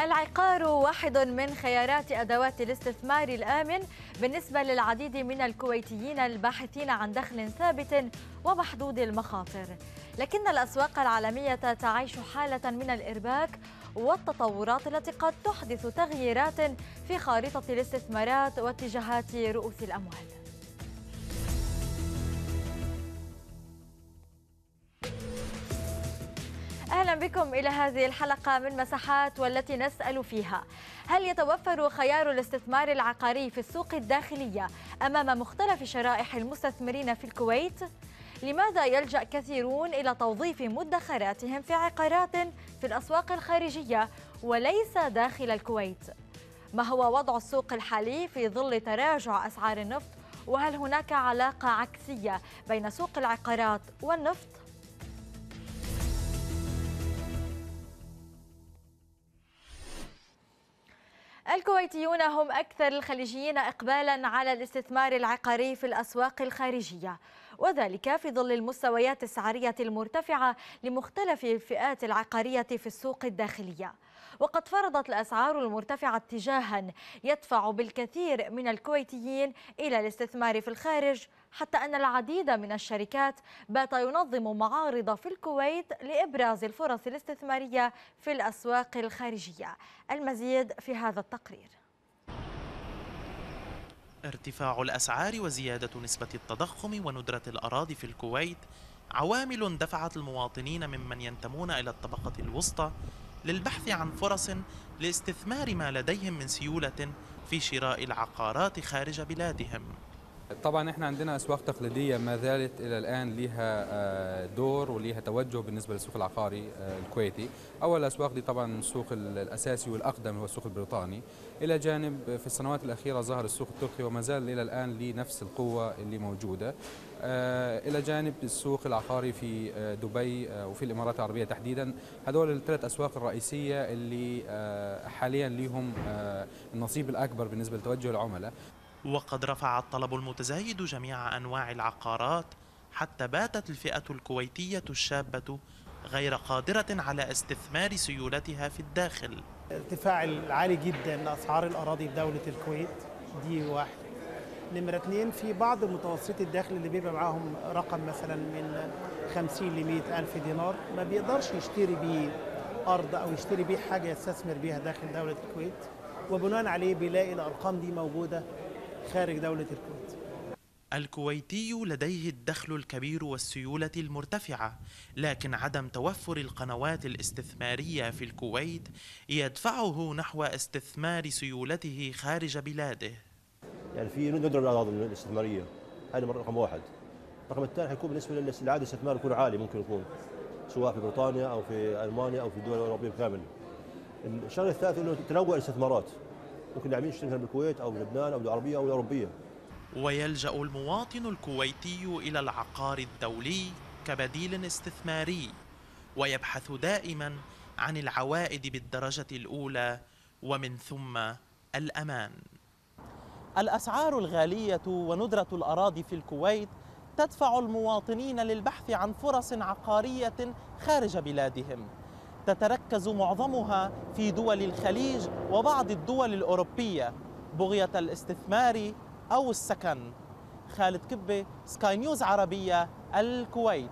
العقار واحد من خيارات أدوات الاستثمار الآمن بالنسبة للعديد من الكويتيين الباحثين عن دخل ثابت ومحدود المخاطر لكن الأسواق العالمية تعيش حالة من الإرباك والتطورات التي قد تحدث تغييرات في خارطة الاستثمارات واتجاهات رؤوس الأموال بكم إلى هذه الحلقة من مساحات والتي نسأل فيها هل يتوفر خيار الاستثمار العقاري في السوق الداخلية أمام مختلف شرائح المستثمرين في الكويت؟ لماذا يلجأ كثيرون إلى توظيف مدخراتهم في عقارات في الأسواق الخارجية وليس داخل الكويت؟ ما هو وضع السوق الحالي في ظل تراجع أسعار النفط؟ وهل هناك علاقة عكسية بين سوق العقارات والنفط؟ الكويتيون هم أكثر الخليجيين إقبالا على الاستثمار العقاري في الأسواق الخارجية وذلك في ظل المستويات السعرية المرتفعة لمختلف الفئات العقارية في السوق الداخلية وقد فرضت الأسعار المرتفعة اتجاها يدفع بالكثير من الكويتيين إلى الاستثمار في الخارج حتى أن العديد من الشركات بات ينظم معارض في الكويت لإبراز الفرص الاستثمارية في الأسواق الخارجية المزيد في هذا التقرير ارتفاع الأسعار وزيادة نسبة التضخم وندرة الأراضي في الكويت عوامل دفعت المواطنين ممن ينتمون إلى الطبقة الوسطى للبحث عن فرص لاستثمار ما لديهم من سيولة في شراء العقارات خارج بلادهم طبعا احنا عندنا اسواق تقليديه ما زالت الى الان لها آه، دور وليها توجه بالنسبه للسوق العقاري آه، الكويتي اول الاسواق دي طبعا السوق الاساسي والاقدم هو السوق البريطاني الى جانب في السنوات الاخيره ظهر السوق التركي وما زال الى الان لنفس القوه اللي موجوده آه، الى جانب السوق العقاري في دبي وفي الامارات العربيه تحديدا هذول الثلاث اسواق الرئيسيه اللي حاليا لهم النصيب الاكبر بالنسبه لتوجه العملاء وقد رفع الطلب المتزايد جميع أنواع العقارات حتى باتت الفئة الكويتية الشابة غير قادرة على استثمار سيولتها في الداخل ارتفاع العالي جدا أسعار الأراضي في دولة الكويت دي واحد نمرة اتنين في بعض متوسطي الداخل اللي بيبقى معاهم رقم مثلا من 50 ل 100 ألف دينار ما بيقدرش يشتري بيه أرض أو يشتري بيه حاجة يستثمر بيها داخل دولة الكويت وبناء عليه بيلاقي الأرقام دي موجودة خارج دولة الكويت الكويتي لديه الدخل الكبير والسيولة المرتفعة، لكن عدم توفر القنوات الاستثمارية في الكويت يدفعه نحو استثمار سيولته خارج بلاده. يعني في ندرة الاعراض الاستثمارية، هذا رقم واحد. الرقم الثاني حيكون بالنسبة للعائد الاستثمار يكون عالي ممكن يكون سواء في بريطانيا أو في ألمانيا أو في الدول الأوروبية بالكامل. الشغلة الثالثة أنه تنوع الاستثمارات، ممكن لاعبين يشتري مثلا بالكويت او بلبنان او العربيه او الاوروبيه ويلجا المواطن الكويتي الى العقار الدولي كبديل استثماري ويبحث دائما عن العوائد بالدرجه الاولى ومن ثم الامان الاسعار الغاليه وندره الاراضي في الكويت تدفع المواطنين للبحث عن فرص عقاريه خارج بلادهم تتركز معظمها في دول الخليج وبعض الدول الأوروبية بغية الاستثمار أو السكن خالد كبة سكاي نيوز عربية الكويت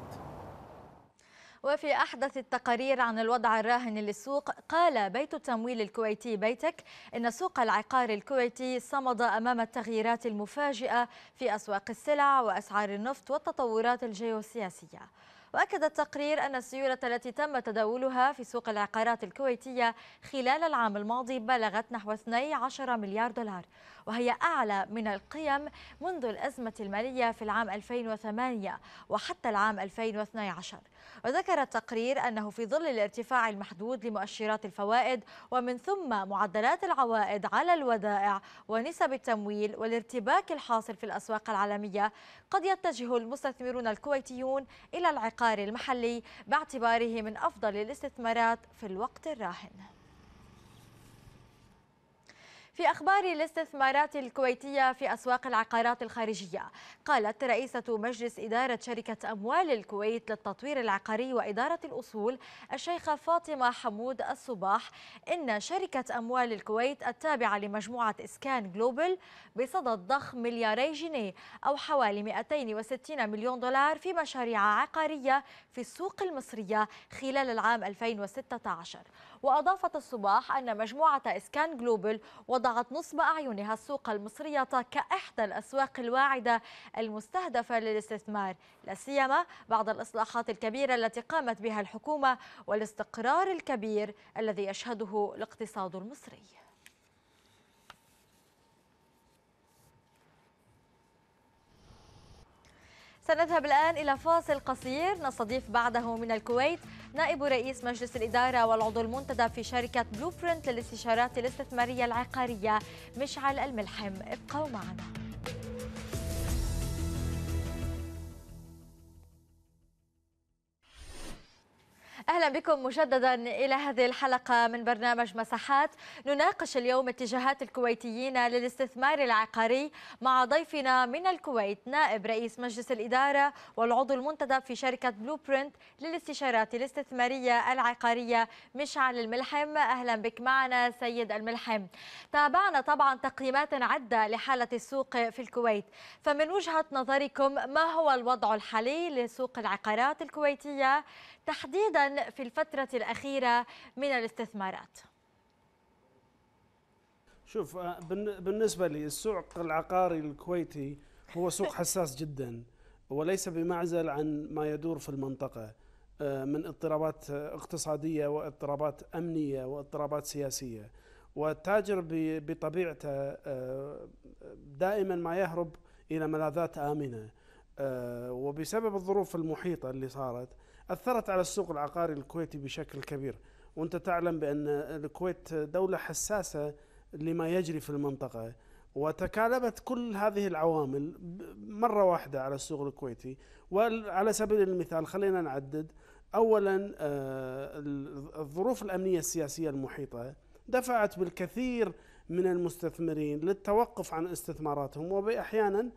وفي أحدث التقارير عن الوضع الراهن للسوق قال بيت التمويل الكويتي بيتك إن سوق العقار الكويتي صمد أمام التغييرات المفاجئة في أسواق السلع وأسعار النفط والتطورات الجيوسياسية وأكد التقرير أن السيولة التي تم تداولها في سوق العقارات الكويتية خلال العام الماضي بلغت نحو 12 مليار دولار وهي أعلى من القيم منذ الأزمة المالية في العام 2008 وحتى العام 2012 وذكر التقرير أنه في ظل الارتفاع المحدود لمؤشرات الفوائد ومن ثم معدلات العوائد على الودائع ونسب التمويل والارتباك الحاصل في الأسواق العالمية قد يتجه المستثمرون الكويتيون إلى العقار المحلي باعتباره من أفضل الاستثمارات في الوقت الراهن في أخبار الاستثمارات الكويتية في أسواق العقارات الخارجية قالت رئيسة مجلس إدارة شركة أموال الكويت للتطوير العقاري وإدارة الأصول الشيخة فاطمة حمود الصباح إن شركة أموال الكويت التابعة لمجموعة إسكان جلوبل بصدد ضخ ملياري جنيه أو حوالي 260 مليون دولار في مشاريع عقارية في السوق المصرية خلال العام 2016 وأضافت الصباح أن مجموعة إسكان جلوبل وضع وضعت نصب أعينها السوق المصرية كإحدى الأسواق الواعدة المستهدفة للاستثمار لا سيما بعد الإصلاحات الكبيرة التي قامت بها الحكومة والاستقرار الكبير الذي يشهده الاقتصاد المصري سنذهب الآن إلى فاصل قصير نستضيف بعده من الكويت نائب رئيس مجلس الإدارة والعضو المنتدى في شركة بلو للاستشارات الاستثمارية العقارية مشعل الملحم ابقوا معنا أهلا بكم مجددا إلى هذه الحلقة من برنامج مساحات نناقش اليوم اتجاهات الكويتيين للاستثمار العقاري مع ضيفنا من الكويت نائب رئيس مجلس الإدارة والعضو المنتدب في شركة بلو برينت للاستشارات الاستثمارية العقارية مشعل الملحم أهلا بك معنا سيد الملحم تابعنا طبعا تقييمات عدة لحالة السوق في الكويت فمن وجهة نظركم ما هو الوضع الحالي لسوق العقارات الكويتية تحديدا في الفترة الأخيرة من الاستثمارات؟ شوف آه، بالنسبة لي السوق العقاري الكويتي هو سوق حساس جدا وليس بمعزل عن ما يدور في المنطقة آه، من اضطرابات اقتصادية واضطرابات أمنية واضطرابات سياسية والتاجر بطبيعته آه، دائما ما يهرب إلى ملاذات آمنة وبسبب الظروف المحيطة اللي صارت أثرت على السوق العقاري الكويتي بشكل كبير وأنت تعلم بأن الكويت دولة حساسة لما يجري في المنطقة وتكالبت كل هذه العوامل مرة واحدة على السوق الكويتي وعلى سبيل المثال خلينا نعدد أولا آه، الظروف الأمنية السياسية المحيطة دفعت بالكثير من المستثمرين للتوقف عن استثماراتهم وبأحيانا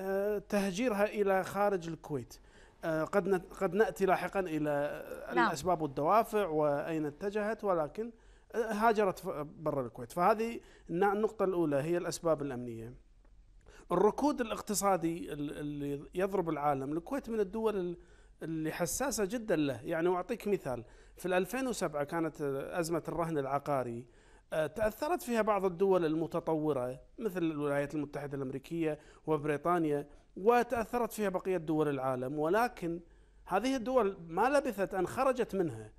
آه، تهجيرها إلى خارج الكويت آه، قد قد ناتي لاحقا الى نعم. الاسباب والدوافع واين اتجهت ولكن آه، هاجرت برا الكويت فهذه النقطه الاولى هي الاسباب الامنيه الركود الاقتصادي اللي يضرب العالم الكويت من الدول اللي حساسة جدا له يعني أعطيك مثال في 2007 كانت أزمة الرهن العقاري آه، تأثرت فيها بعض الدول المتطورة مثل الولايات المتحدة الأمريكية وبريطانيا وتاثرت فيها بقيه دول العالم ولكن هذه الدول ما لبثت ان خرجت منها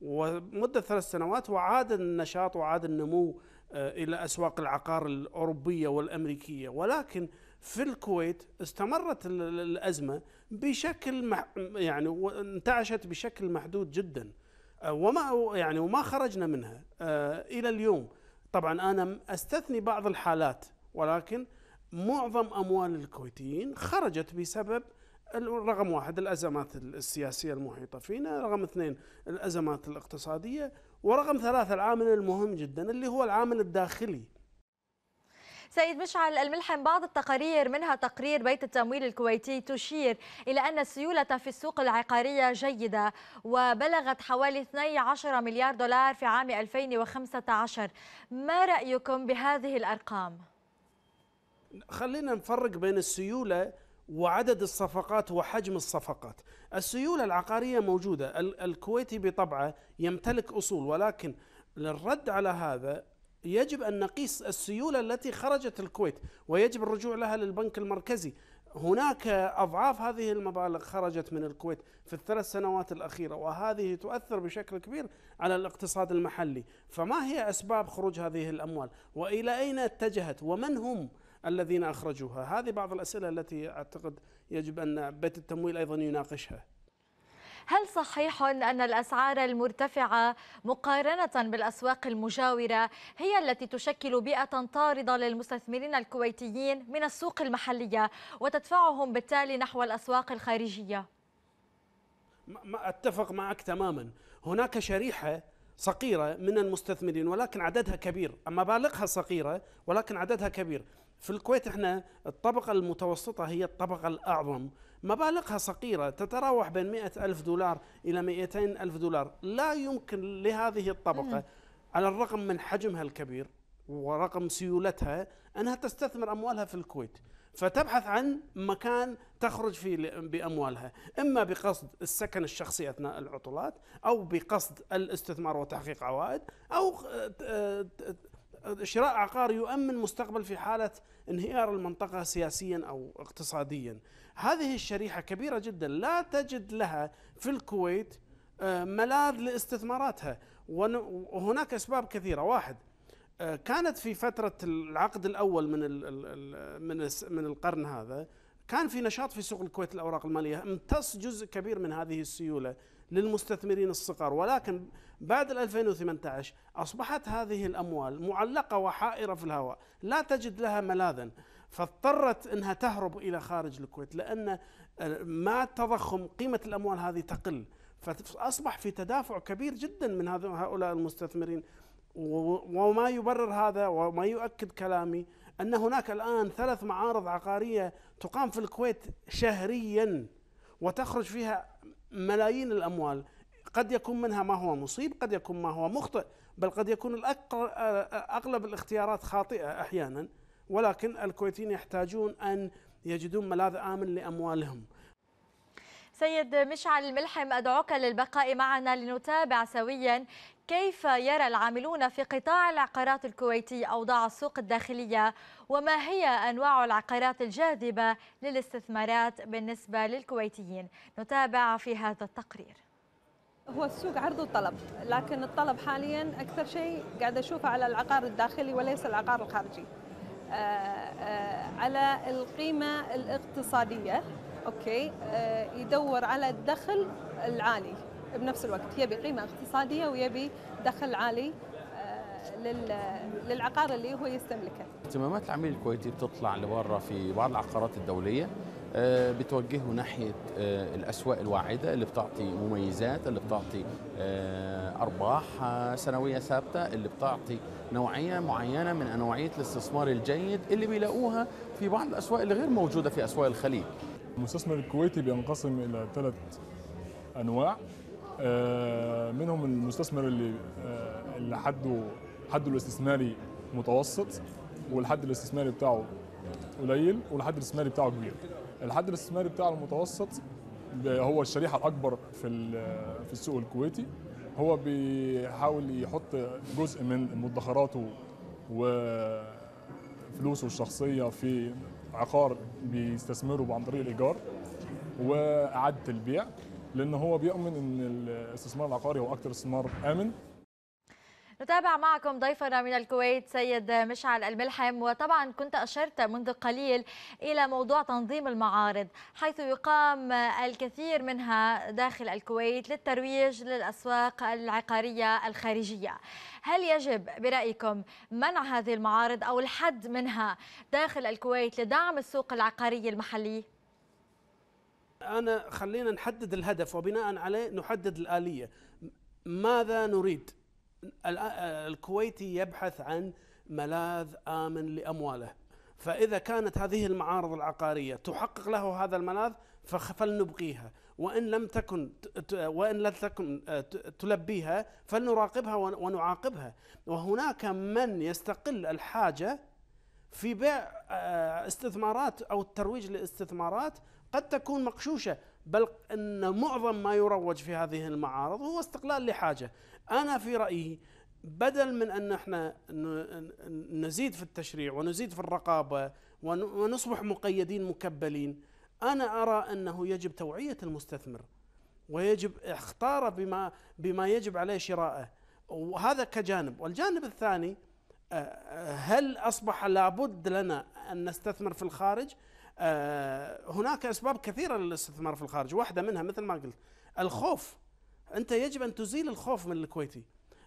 ومده ثلاث سنوات وعاد النشاط وعاد النمو آه، الى اسواق العقار الاوروبيه والامريكيه ولكن في الكويت استمرت الازمه بشكل يعني انتعشت بشكل محدود جدا آه، وما يعني وما خرجنا منها آه، الى اليوم طبعا انا استثني بعض الحالات ولكن معظم أموال الكويتيين خرجت بسبب رقم واحد الأزمات السياسية المحيطة فينا رقم اثنين الأزمات الاقتصادية ورقم ثلاثة العامل المهم جدا اللي هو العامل الداخلي سيد مشعل الملحم بعض التقارير منها تقرير بيت التمويل الكويتي تشير إلى أن السيولة في السوق العقارية جيدة وبلغت حوالي 12 مليار دولار في عام 2015 ما رأيكم بهذه الأرقام؟ خلينا نفرق بين السيوله وعدد الصفقات وحجم الصفقات السيوله العقاريه موجوده الكويتي بطبعه يمتلك اصول ولكن للرد على هذا يجب ان نقيس السيوله التي خرجت الكويت ويجب الرجوع لها للبنك المركزي هناك اضعاف هذه المبالغ خرجت من الكويت في الثلاث سنوات الاخيره وهذه تؤثر بشكل كبير على الاقتصاد المحلي، فما هي اسباب خروج هذه الاموال؟ والى اين اتجهت؟ ومن هم الذين أخرجوها هذه بعض الأسئلة التي أعتقد يجب أن بيت التمويل أيضا يناقشها هل صحيح أن الأسعار المرتفعة مقارنة بالأسواق المجاورة هي التي تشكل بيئة طاردة للمستثمرين الكويتيين من السوق المحلية وتدفعهم بالتالي نحو الأسواق الخارجية؟ ما أتفق معك تماما هناك شريحة صغيرة من المستثمرين ولكن عددها كبير مبالغها صغيرة ولكن عددها كبير في الكويت احنا الطبقة المتوسطة هي الطبقة الأعظم مبالغها صغيرة تتراوح بين مئة ألف دولار إلى مئتين ألف دولار لا يمكن لهذه الطبقة على الرغم من حجمها الكبير ورقم سيولتها أنها تستثمر أموالها في الكويت فتبحث عن مكان تخرج فيه باموالها، اما بقصد السكن الشخصي اثناء العطلات، او بقصد الاستثمار وتحقيق عوائد، او آه، آه، شراء عقار يؤمن مستقبل في حالة انهيار المنطقة سياسيا أو اقتصاديا هذه الشريحة كبيرة جدا لا تجد لها في الكويت آه، ملاذ لاستثماراتها وهناك أسباب كثيرة واحد آه، كانت في فترة العقد الأول من من من القرن هذا كان في نشاط في سوق الكويت الأوراق المالية امتص جزء كبير من هذه السيولة للمستثمرين الصغار ولكن بعد 2018 أصبحت هذه الأموال معلقة وحائرة في الهواء لا تجد لها ملاذا فاضطرت أنها تهرب إلى خارج الكويت لأن مع التضخم قيمة الأموال هذه تقل فأصبح في تدافع كبير جدا من هؤلاء المستثمرين وما يبرر هذا وما يؤكد كلامي أن هناك الآن ثلاث معارض عقارية تقام في الكويت شهريا وتخرج فيها ملايين الأموال قد يكون منها ما هو مصيب قد يكون ما هو مخطئ بل قد يكون أغلب الاختيارات خاطئة أحيانا ولكن الكويتيين يحتاجون أن يجدون ملاذ آمن لأموالهم سيد مشعل الملحم أدعوك للبقاء معنا لنتابع سويا كيف يرى العاملون في قطاع العقارات الكويتي أوضاع السوق الداخلية وما هي أنواع العقارات الجاذبة للاستثمارات بالنسبة للكويتيين نتابع في هذا التقرير هو السوق عرض وطلب لكن الطلب حاليا أكثر شيء قاعد أشوفه على العقار الداخلي وليس العقار الخارجي آه، آه، على القيمة الاقتصادية أوكي آه، يدور على الدخل العالي بنفس الوقت يبي قيمه اقتصاديه ويبي دخل عالي آه، للعقار اللي هو يستملكه. اهتمامات العميل الكويتي بتطلع لبره في بعض العقارات الدوليه آه، بتوجهه ناحيه آه، الاسواق الواعده اللي بتعطي مميزات اللي بتعطي ارباح سنويه ثابته اللي بتعطي نوعيه معينه من نوعيه الاستثمار الجيد اللي بيلاقوها في بعض الاسواق اللي غير موجوده في اسواق الخليج. المستثمر الكويتي بينقسم الى ثلاث انواع آه، منهم المستثمر اللي آه، اللي حده حده الاستثماري متوسط والحد الاستثماري بتاعه قليل والحد الاستثماري بتاعه كبير الحد الاستثماري بتاعه المتوسط هو الشريحه الاكبر في في السوق الكويتي هو بيحاول يحط جزء من مدخراته وفلوسه الشخصيه في عقار بيستثمره عن طريق الايجار واعاده البيع لان هو بيؤمن ان الاستثمار العقاري هو اكثر استثمار امن نتابع معكم ضيفنا من الكويت سيد مشعل الملحم وطبعا كنت أشرت منذ قليل إلى موضوع تنظيم المعارض حيث يقام الكثير منها داخل الكويت للترويج للأسواق العقارية الخارجية هل يجب برأيكم منع هذه المعارض أو الحد منها داخل الكويت لدعم السوق العقاري المحلي؟ انا خلينا نحدد الهدف وبناء عليه نحدد الاليه ماذا نريد الكويتي يبحث عن ملاذ امن لامواله فاذا كانت هذه المعارض العقاريه تحقق له هذا الملاذ فلنبقيها وان لم تكن وان لم تكن آه، تلبيها فلنراقبها ونعاقبها وهناك من يستقل الحاجه في بيع آه، استثمارات او الترويج لاستثمارات قد تكون مقشوشه بل ان معظم ما يروج في هذه المعارض هو استقلال لحاجه انا في رايي بدل من ان احنا نزيد في التشريع ونزيد في الرقابه ونصبح مقيدين مكبلين انا ارى انه يجب توعيه المستثمر ويجب اختاره بما بما يجب عليه شراءه وهذا كجانب والجانب الثاني هل اصبح لابد لنا ان نستثمر في الخارج؟ آه، هناك اسباب كثيره للاستثمار في الخارج، واحده منها مثل ما قلت الخوف انت يجب ان تزيل الخوف من الكويتي.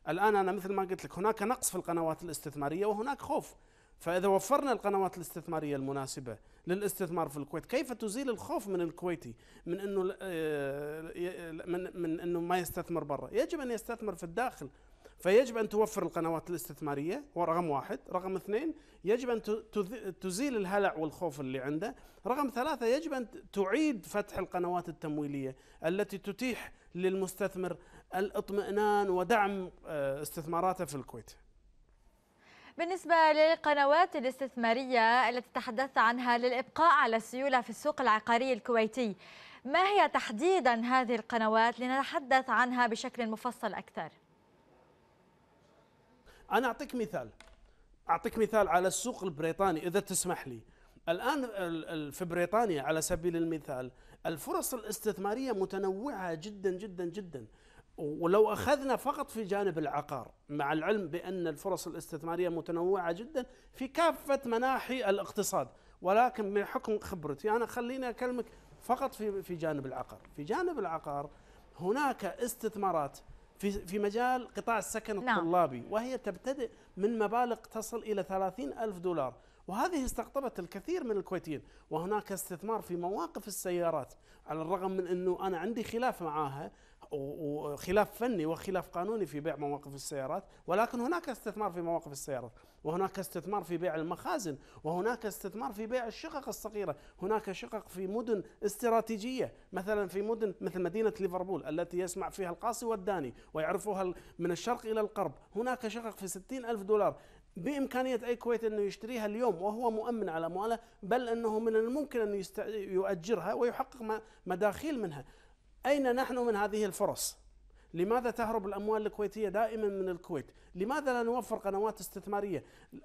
الان انا مثل ما قلت لك هناك نقص في القنوات الاستثماريه وهناك خوف. فاذا وفرنا القنوات الاستثماريه المناسبه للاستثمار في الكويت، كيف تزيل الخوف من الكويتي من انه آه، من من انه ما يستثمر برا؟ يجب ان يستثمر في الداخل. فيجب ان توفر القنوات الاستثماريه ورقم واحد، رقم اثنين يجب ان تزيل الهلع والخوف اللي عنده، رقم ثلاثه يجب ان تعيد فتح القنوات التمويليه التي تتيح للمستثمر الاطمئنان ودعم آه، استثماراته في الكويت. بالنسبة للقنوات الاستثمارية التي تحدثت عنها للإبقاء على السيولة في السوق العقاري الكويتي ما هي تحديدا هذه القنوات لنتحدث عنها بشكل مفصل أكثر؟ انا اعطيك مثال اعطيك مثال على السوق البريطاني اذا تسمح لي الان في بريطانيا على سبيل المثال الفرص الاستثماريه متنوعه جدا جدا جدا ولو اخذنا فقط في جانب العقار مع العلم بان الفرص الاستثماريه متنوعه جدا في كافه مناحي الاقتصاد ولكن بحكم خبرتي انا خليني اكلمك فقط في في جانب العقار، في جانب العقار هناك استثمارات في في مجال قطاع السكن نعم. الطلابي نعم. وهي تبتدئ من مبالغ تصل إلى 30 ألف دولار وهذه استقطبت الكثير من الكويتيين وهناك استثمار في مواقف السيارات على الرغم من أنه أنا عندي خلاف معها وخلاف فني وخلاف قانوني في بيع مواقف السيارات ولكن هناك استثمار في مواقف السيارات وهناك استثمار في بيع المخازن وهناك استثمار في بيع الشقق الصغيرة هناك شقق في مدن استراتيجية مثلا في مدن مثل مدينة ليفربول التي يسمع فيها القاصي والداني ويعرفوها من الشرق إلى الغرب هناك شقق في 60 ألف دولار بإمكانية أي كويت أنه يشتريها اليوم وهو مؤمن على أمواله بل أنه من الممكن أن يؤجرها ويحقق مداخيل منها أين نحن من هذه الفرص؟ لماذا تهرب الأموال الكويتية دائما من الكويت؟ لماذا لا نوفر قنوات استثمارية؟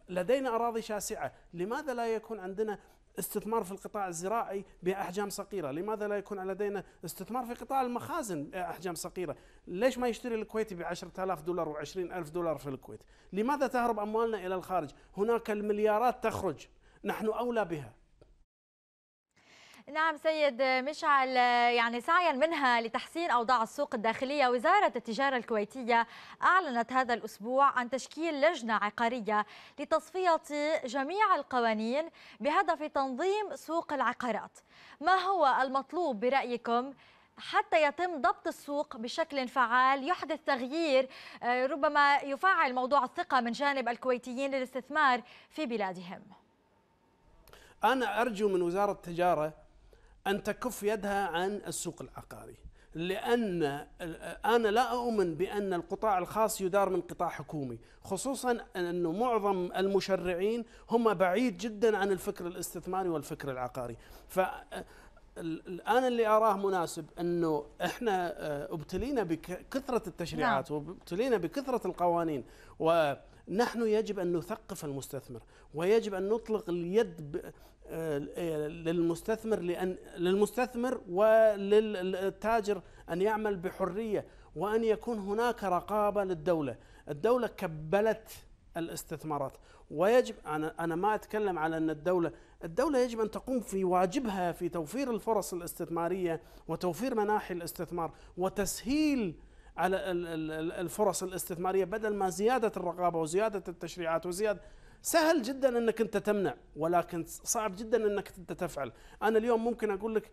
لدينا أراضي شاسعة، لماذا لا يكون عندنا استثمار في القطاع الزراعي بأحجام صغيرة لماذا لا يكون لدينا استثمار في قطاع المخازن بأحجام صغيرة ليش ما يشتري الكويتي ب 10000 دولار و 20000 دولار في الكويت لماذا تهرب أموالنا إلى الخارج هناك المليارات تخرج نحن أولى بها نعم سيد مشعل يعني سعيا منها لتحسين اوضاع السوق الداخليه وزاره التجاره الكويتيه اعلنت هذا الاسبوع عن تشكيل لجنه عقاريه لتصفيه جميع القوانين بهدف تنظيم سوق العقارات. ما هو المطلوب برايكم حتى يتم ضبط السوق بشكل فعال يحدث تغيير آه، ربما يفعل موضوع الثقه من جانب الكويتيين للاستثمار في بلادهم. انا ارجو من وزاره التجاره أن تكف يدها عن السوق العقاري لأن أنا لا أؤمن بأن القطاع الخاص يدار من قطاع حكومي خصوصا أن معظم المشرعين هم بعيد جدا عن الفكر الاستثماري والفكر العقاري ف انا اللي اراه مناسب انه احنا آه، ابتلينا بكثره التشريعات نعم. وابتلينا بكثره القوانين ونحن يجب ان نثقف المستثمر ويجب ان نطلق اليد للمستثمر لأن للمستثمر وللتاجر أن يعمل بحرية وأن يكون هناك رقابة للدولة الدولة كبلت الاستثمارات ويجب أنا, أنا ما أتكلم على أن الدولة الدولة يجب أن تقوم في واجبها في توفير الفرص الاستثمارية وتوفير مناحي الاستثمار وتسهيل على الفرص الاستثمارية بدل ما زيادة الرقابة وزيادة التشريعات وزيادة سهل جدا انك انت تمنع ولكن صعب جدا انك انت تفعل انا اليوم ممكن اقول لك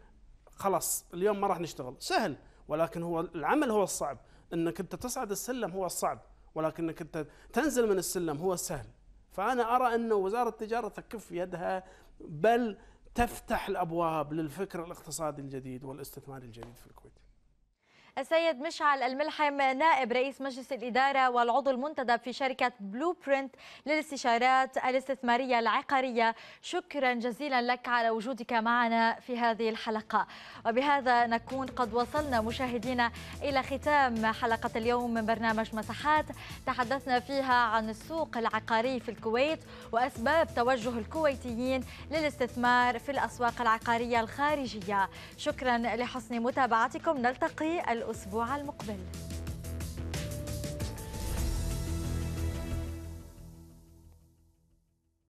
خلاص اليوم ما راح نشتغل سهل ولكن هو العمل هو الصعب انك انت تصعد السلم هو الصعب ولكن انك انت تنزل من السلم هو السهل فانا ارى ان وزاره التجاره تكف يدها بل تفتح الابواب للفكر الاقتصادي الجديد والاستثمار الجديد في الكويت السيد مشعل الملحم نائب رئيس مجلس الإدارة والعضو المنتدب في شركة بلو برنت للاستشارات الاستثمارية العقارية شكرا جزيلا لك على وجودك معنا في هذه الحلقة وبهذا نكون قد وصلنا مشاهدينا إلى ختام حلقة اليوم من برنامج مساحات تحدثنا فيها عن السوق العقاري في الكويت وأسباب توجه الكويتيين للاستثمار في الأسواق العقارية الخارجية شكرا لحسن متابعتكم نلتقي الأسبوع المقبل